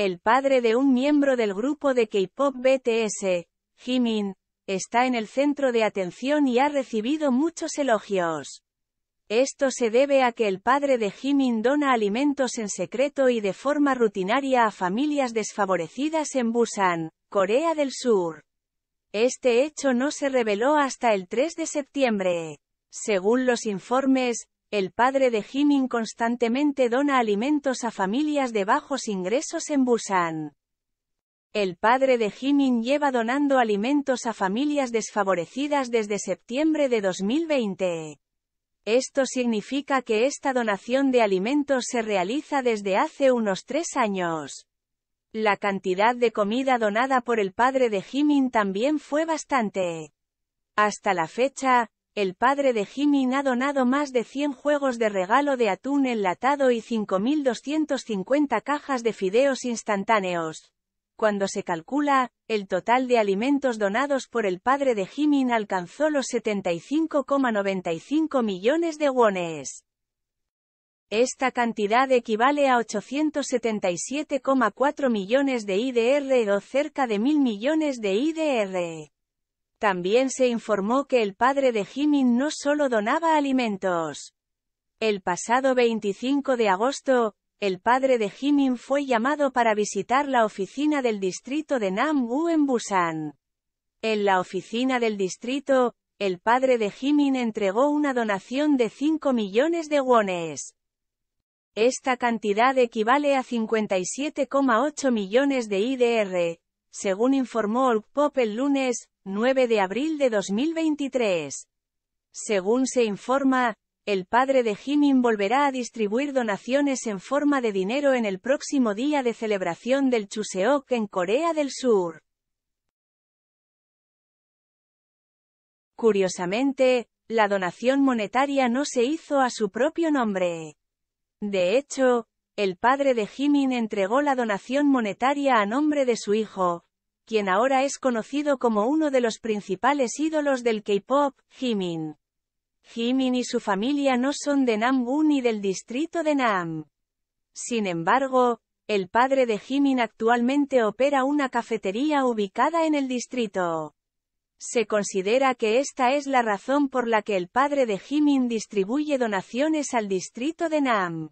El padre de un miembro del grupo de K-pop BTS, Jimin, está en el centro de atención y ha recibido muchos elogios. Esto se debe a que el padre de Jimin dona alimentos en secreto y de forma rutinaria a familias desfavorecidas en Busan, Corea del Sur. Este hecho no se reveló hasta el 3 de septiembre. Según los informes, el padre de Jimin constantemente dona alimentos a familias de bajos ingresos en Busan. El padre de Jimin lleva donando alimentos a familias desfavorecidas desde septiembre de 2020. Esto significa que esta donación de alimentos se realiza desde hace unos tres años. La cantidad de comida donada por el padre de Jimin también fue bastante. Hasta la fecha, el padre de Jimin ha donado más de 100 juegos de regalo de atún enlatado y 5.250 cajas de fideos instantáneos. Cuando se calcula, el total de alimentos donados por el padre de Jimin alcanzó los 75,95 millones de wones. Esta cantidad equivale a 877,4 millones de IDR o cerca de 1.000 millones de IDR. También se informó que el padre de Jimin no solo donaba alimentos. El pasado 25 de agosto, el padre de Jimin fue llamado para visitar la oficina del distrito de nam en Busan. En la oficina del distrito, el padre de Jimin entregó una donación de 5 millones de wones. Esta cantidad equivale a 57,8 millones de IDR, según informó pop el lunes, 9 de abril de 2023. Según se informa, el padre de Jimin volverá a distribuir donaciones en forma de dinero en el próximo día de celebración del Chuseok en Corea del Sur. Curiosamente, la donación monetaria no se hizo a su propio nombre. De hecho, el padre de Jimin entregó la donación monetaria a nombre de su hijo, quien ahora es conocido como uno de los principales ídolos del K-pop, Jimin. Jimin y su familia no son de Nambu ni del distrito de Nam. Sin embargo, el padre de Jimin actualmente opera una cafetería ubicada en el distrito. Se considera que esta es la razón por la que el padre de Jimin distribuye donaciones al distrito de Nam.